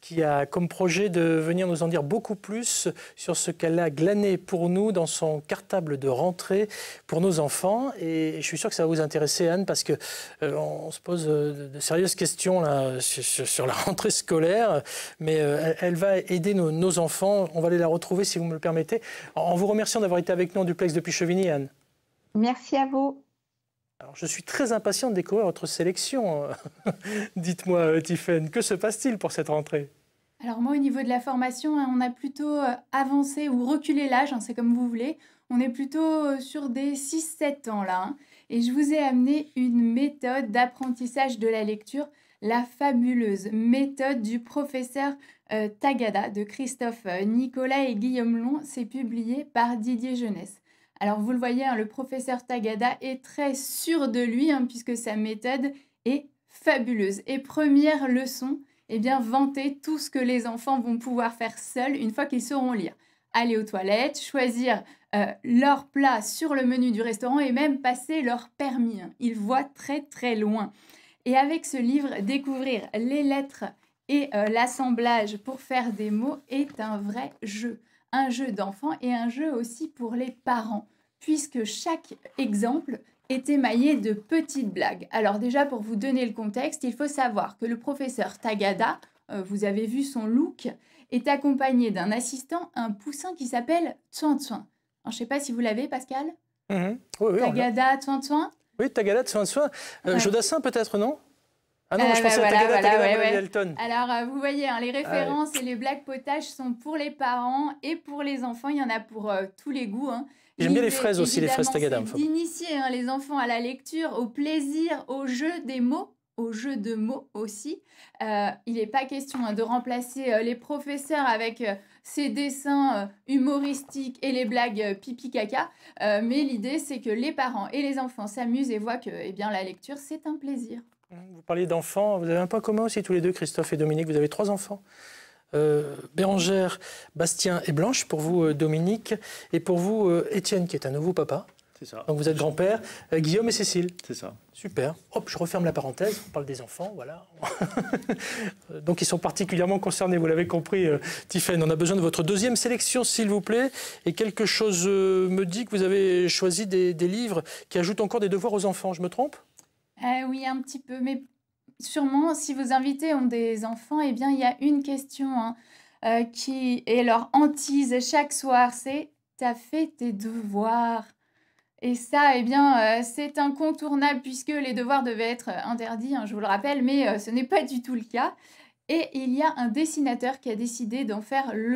qui a comme projet de venir nous en dire beaucoup plus sur ce qu'elle a glané pour nous dans son cartable de rentrée pour nos enfants. Et je suis sûr que ça va vous intéresser, Anne, parce que euh, on se pose euh, de sérieuses questions là, sur, la rentrée scolaire, mais euh, elle, va aider nos, nos, enfants. On va aller la retrouver, si vous me le permettez, en vous remerciant d'avoir été avec nous en duplex depuis Chevigny, Anne. Merci à vous. Alors, je suis très impatient de découvrir votre sélection. Euh, dites-moi, euh, Tiffaine, que se passe-t-il pour cette rentrée Alors, moi, au niveau de la formation, hein, on a plutôt euh, avancé ou reculé l'âge, hein, c'est comme vous voulez. On est plutôt sur des 6-7 ans là. Hein. Et je vous ai amené une méthode d'apprentissage de la lecture, la fabuleuse méthode du professeur Tagada de Christophe Nicolas et Guillaume Long. C'est publié par Didier Jeunesse. Alors vous le voyez, hein, le professeur Tagada est très sûr de lui hein, puisque sa méthode est fabuleuse. Et première leçon, eh bien vanter tout ce que les enfants vont pouvoir faire seuls une fois qu'ils sauront lire. Aller aux toilettes, choisir euh, leur plat sur le menu du restaurant et même passer leur permis. Hein. Ils voient très très loin. Et avec ce livre, découvrir les lettres et euh, l'assemblage pour faire des mots est un vrai jeu un jeu d'enfant et un jeu aussi pour les parents, puisque chaque exemple est émaillé de petites blagues. Alors déjà, pour vous donner le contexte, il faut savoir que le professeur Tagada, euh, vous avez vu son look, est accompagné d'un assistant, un poussin qui s'appelle Tsuan je ne sais pas si vous l'avez, Pascal mhm. oui, oui, Tagada, Tsuan Oui, Tagada, Tsuan euh, Jodassin peut-être, non alors, euh, vous voyez, hein, les ah références et les blagues potages sont pour les parents et pour les enfants. Il y en a pour euh, tous les goûts. Hein. J'aime bien les fraises aussi, les fraises Tagada. D'initier hein, les enfants à la lecture, au plaisir, au jeu des mots au jeu de mots aussi. Euh, il n'est pas question hein, de remplacer les professeurs avec ces dessins humoristiques et les blagues pipi caca, mais l'idée c'est que les parents et les enfants s'amusent et voient que eh bien, la lecture c'est un plaisir. Hein, vous parliez d'enfants. Vous avez un point commun aussi tous les deux, Christophe et Dominique. Vous avez trois enfants. Euh, Bérangère, Bastien et Blanche, pour vous euh, Dominique, et pour vous euh, Étienne qui est un nouveau papa. C'est ça. Donc vous êtes grand-père, euh, Guillaume et Cécile. C'est ça. Super. Hop, je referme la parenthèse, on parle des enfants, voilà. Donc ils sont particulièrement concernés, vous l'avez compris, Tiffaine. On a besoin de votre deuxième sélection, s'il vous plaît. Et quelque chose me dit que vous avez choisi des livres qui ajoutent encore des devoirs aux enfants, je me trompe euh, oui, un petit peu, mais sûrement, si vos invités ont des enfants, eh bien, il y a une question hein, euh, qui est leur hantise chaque soir, c'est « t'as fait tes devoirs ?» Et ça, eh bien, euh, c'est incontournable puisque les devoirs devaient être interdits, hein, je vous le rappelle, mais ce n'est pas du tout le cas. Et il y a un dessinateur qui a décidé d'en faire le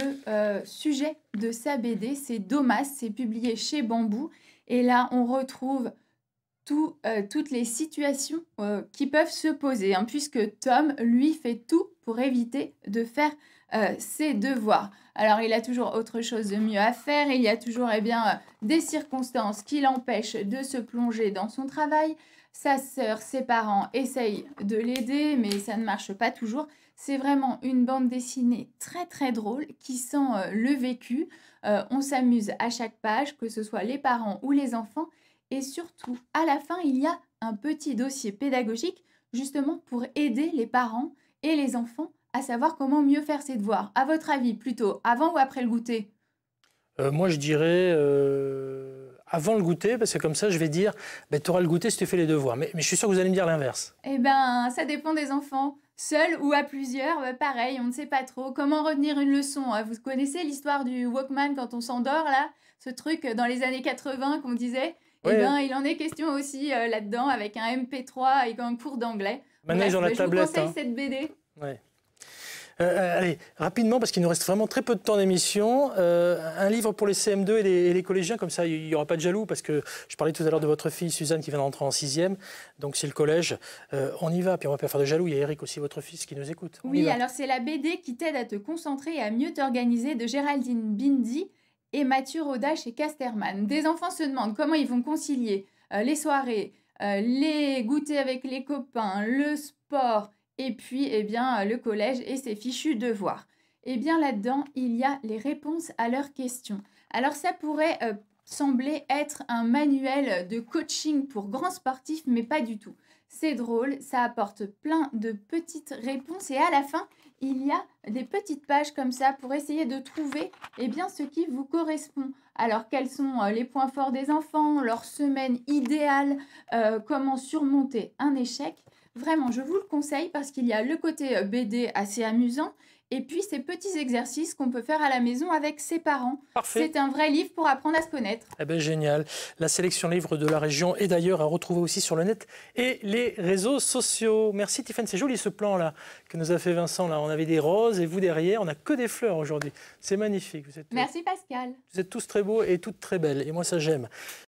sujet de sa BD, c'est Domas, c'est publié chez Bambou. Et là, on retrouve euh, toutes les situations euh, qui peuvent se poser, hein, puisque Tom, lui, fait tout pour éviter de faire euh, ses devoirs. Alors, il a toujours autre chose de mieux à faire, il y a toujours eh bien, des circonstances qui l'empêchent de se plonger dans son travail. Sa sœur, ses parents essayent de l'aider, mais ça ne marche pas toujours. C'est vraiment une bande dessinée très très drôle qui sent le vécu. on s'amuse à chaque page, que ce soit les parents ou les enfants. Et surtout, à la fin, il y a un petit dossier pédagogique justement pour aider les parents et les enfants à savoir comment mieux faire ses devoirs. À votre avis, plutôt avant ou après le goûter euh, Moi, je dirais euh, avant le goûter, parce que comme ça, je vais dire, bah, tu auras le goûter si tu fais les devoirs. Mais, je suis sûr que vous allez me dire l'inverse. Eh bien, ça dépend des enfants. Seul ou à plusieurs, bah, pareil, on ne sait pas trop. Comment retenir une leçon hein Vous connaissez l'histoire du Walkman quand on s'endort, là Ce truc dans les années 80 qu'on disait eh ben, il en est question aussi euh, là-dedans avec un MP3 et un cours d'anglais. Maintenant, ont la je tablette. Je vous conseille hein. cette BD. Euh, euh, allez, rapidement, parce qu'il nous reste vraiment très peu de temps d'émission. un livre pour les CM2 et les, collégiens, comme ça, il n'y aura pas de jaloux, parce que je parlais tout à l'heure de votre fille, Suzanne, qui vient d'entrer en sixième. Donc, c'est le collège. on y va, puis on va pas faire de jaloux. Il y a Eric aussi, votre fils, qui nous écoute. oui, alors c'est la BD qui t'aide à te concentrer et à mieux t'organiser de Géraldine Bindi et Mathieu Roda chez Casterman. Des enfants se demandent comment ils vont concilier euh, les soirées, euh, les goûters avec les copains, le sport et puis eh bien, euh, le collège et ses fichus devoirs. Eh bien là-dedans, il y a les réponses à leurs questions. Alors ça pourrait semblait être un manuel de coaching pour grands sportifs, mais pas du tout. C'est drôle, ça apporte plein de petites réponses et à la fin, il y a des petites pages comme ça pour essayer de trouver eh bien, ce qui vous correspond. Alors quels sont euh, les points forts des enfants, leur semaine idéale, euh, comment surmonter un échec. Vraiment, je vous le conseille parce qu'il y a le côté euh, BD assez amusant et puis ces petits exercices qu'on peut faire à la maison avec ses parents. C'est un vrai livre pour apprendre à se connaître. Eh ben, génial. La sélection livre de la région est d'ailleurs à retrouver aussi sur le net et les réseaux sociaux. Merci Tiffany, c'est joli ce plan là que nous a fait Vincent là. On avait des roses et vous derrière, on n'a que des fleurs aujourd'hui. C'est magnifique. Vous êtes Merci Pascal. Vous êtes tous très beaux et toutes très belles et moi ça j'aime.